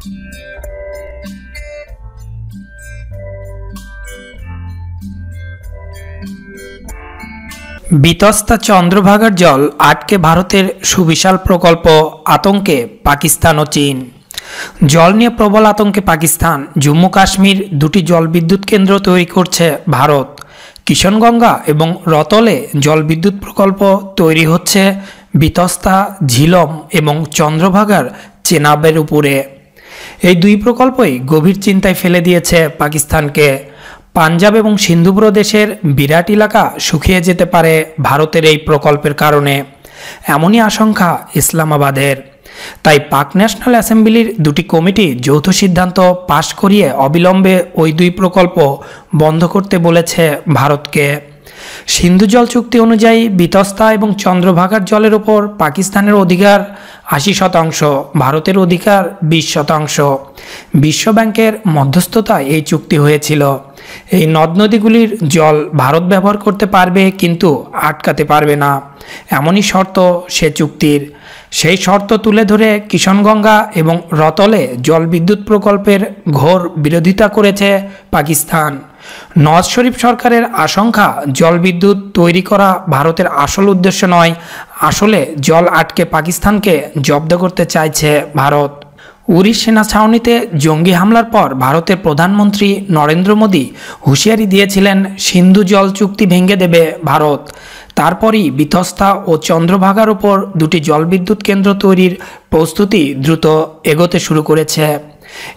বিতস্তা চন্দ্রভাগার জল আটকে ভারতের সুবিশাল প্রকল্প আতঙ্কে পাকিস্তান ও চীন জল নিয়ে প্রবল আতঙ্কে পাকিস্তান জম্মু কাশ্মীর দুটি জলবিদ্যুৎ কেন্দ্র তৈরি করছে ভারত কিষণগঙ্গা এবং রতলে জলবিদ্যুৎ প্রকল্প তৈরি হচ্ছে বিতস্তা ঝিলম এবং চন্দ্রভাগার চেনাবের উপরে এই দুই প্রকল্পই গভীর চিন্তায় ফেলে দিয়েছে পাকিস্তানকে পাঞ্জাব এবং সিন্ধু প্রদেশের বিরাট এলাকা শুকিয়ে যেতে পারে ভারতের এই প্রকল্পের কারণে এমনই আশঙ্কা ইসলামাবাদের তাই পাক ন্যাশনাল অ্যাসেম্বলির দুটি কমিটি যৌথ সিদ্ধান্ত পাশ করিয়ে অবিলম্বে ওই দুই প্রকল্প বন্ধ করতে বলেছে ভারতকে সিন্ধু জল চুক্তি অনুযায়ী বিতস্তা এবং চন্দ্রভাগার জলের ওপর পাকিস্তানের অধিকার আশি শতাংশ ভারতের অধিকার বিশ শতাংশ বিশ্বব্যাংকের মধ্যস্থতায় এই চুক্তি হয়েছিল এই নদ নদীগুলির জল ভারত ব্যবহার করতে পারবে কিন্তু আটকাতে পারবে না এমনই শর্ত সে চুক্তির সেই শর্ত তুলে ধরে কিষণগঙ্গা এবং রতলে জল বিদ্যুৎ প্রকল্পের ঘোর বিরোধিতা করেছে পাকিস্তান নওয়াজ শরীফ সরকারের আশঙ্কা জল বিদ্যুৎ তৈরি করা ভারতের আসল উদ্দেশ্য নয় আসলে জল আটকে পাকিস্তানকে জব্দ করতে চাইছে ভারত উড়ির সেনা ছাউনিতে জঙ্গি হামলার পর ভারতের প্রধানমন্ত্রী নরেন্দ্র মোদী হুঁশিয়ারি দিয়েছিলেন সিন্ধু জল চুক্তি ভেঙে দেবে ভারত তারপরই বিতস্তা ও চন্দ্রভাগার ওপর দুটি জলবিদ্যুৎ কেন্দ্র তৈরির প্রস্তুতি দ্রুত এগোতে শুরু করেছে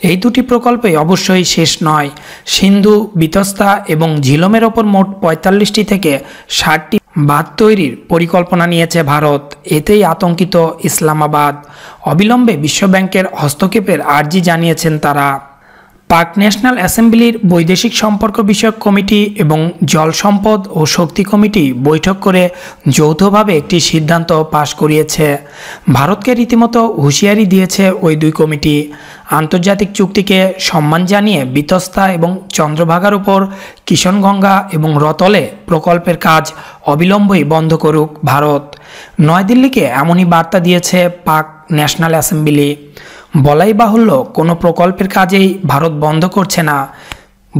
এই দুটি প্রকল্পে অবশ্যই শেষ নয় সিন্ধু বিতস্তা এবং ঝিলমের ওপর মোট পঁয়তাল্লিশটি থেকে ষাটটি বাদ তৈরির পরিকল্পনা নিয়েছে ভারত এতেই আতঙ্কিত ইসলামাবাদ অবিলম্বে বিশ্বব্যাংকের হস্তক্ষেপের আর্জি জানিয়েছেন তারা পাক ন্যাশনাল অ্যাসেম্বলির বৈদেশিক সম্পর্ক বিষয়ক কমিটি এবং জল সম্পদ ও শক্তি কমিটি বৈঠক করে যৌথভাবে একটি সিদ্ধান্ত পাশ করিয়েছে ভারতকে রীতিমতো হুঁশিয়ারি দিয়েছে ওই দুই কমিটি আন্তর্জাতিক চুক্তিকে সম্মান জানিয়ে বিতস্তা এবং চন্দ্রভাগার উপর কিষণগঙ্গা এবং রতলে প্রকল্পের কাজ অবিলম্বেই বন্ধ করুক ভারত নয়াদিল্লিকে এমনই বার্তা দিয়েছে পাক ন্যাশনাল অ্যাসেম্বলি বলাই বাহুল্য কোনো প্রকল্পের কাজেই ভারত বন্ধ করছে না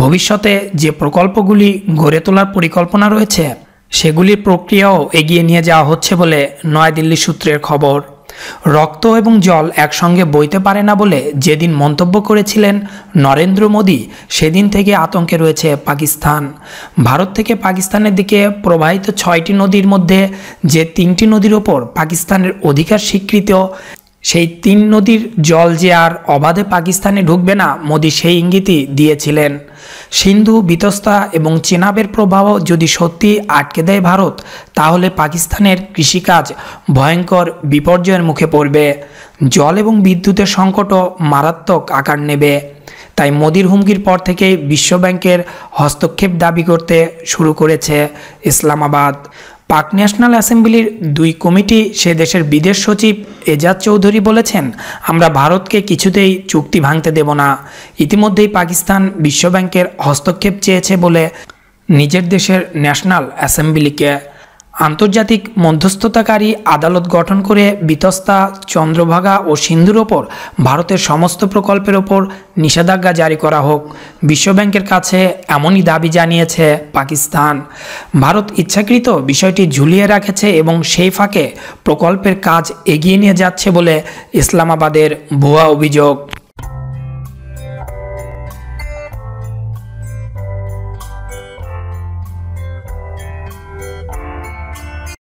ভবিষ্যতে যে প্রকল্পগুলি গড়ে তোলার পরিকল্পনা রয়েছে সেগুলির প্রক্রিয়াও এগিয়ে নিয়ে যাওয়া হচ্ছে বলে নয়াদিল্লি সূত্রের খবর রক্ত এবং জল একসঙ্গে বইতে পারে না বলে যেদিন মন্তব্য করেছিলেন নরেন্দ্র মোদী সেদিন থেকে আতঙ্কে রয়েছে পাকিস্তান ভারত থেকে পাকিস্তানের দিকে প্রবাহিত ছয়টি নদীর মধ্যে যে তিনটি নদীর ওপর পাকিস্তানের অধিকার স্বীকৃত সেই তিন নদীর জল যে আর অবাধে পাকিস্তানে ঢুকবে না মোদি সেই ইঙ্গিতই দিয়েছিলেন সিন্ধু বিতস্তা এবং চেনাবের প্রভাব যদি সত্যি আটকে দেয় ভারত তাহলে পাকিস্তানের কৃষিকাজ ভয়ঙ্কর বিপর্যয়ের মুখে পড়বে জল এবং বিদ্যুতের সংকটও মারাত্মক আকার নেবে তাই মোদির হুমকির পর বিশ্ব বিশ্বব্যাংকের হস্তক্ষেপ দাবি করতে শুরু করেছে ইসলামাবাদ পাক ন্যাশনাল অ্যাসেম্বলির দুই কমিটি সে দেশের বিদেশ সচিব এজাজ চৌধুরী বলেছেন আমরা ভারতকে কিছুতেই চুক্তি ভাঙতে দেব না ইতিমধ্যেই পাকিস্তান বিশ্বব্যাংকের হস্তক্ষেপ চেয়েছে বলে নিজের দেশের ন্যাশনাল অ্যাসেম্বলিকে আন্তর্জাতিক মধ্যস্থতাকারী আদালত গঠন করে বিতস্তা চন্দ্রভাগা ও সিন্ধুর ওপর ভারতের সমস্ত প্রকল্পের ওপর নিষেধাজ্ঞা জারি করা হোক বিশ্বব্যাংকের কাছে এমনই দাবি জানিয়েছে পাকিস্তান ভারত ইচ্ছাকৃত বিষয়টি ঝুলিয়ে রাখেছে এবং সেই ফাঁকে প্রকল্পের কাজ এগিয়ে নিয়ে যাচ্ছে বলে ইসলামাবাদের ভুয়া অভিযোগ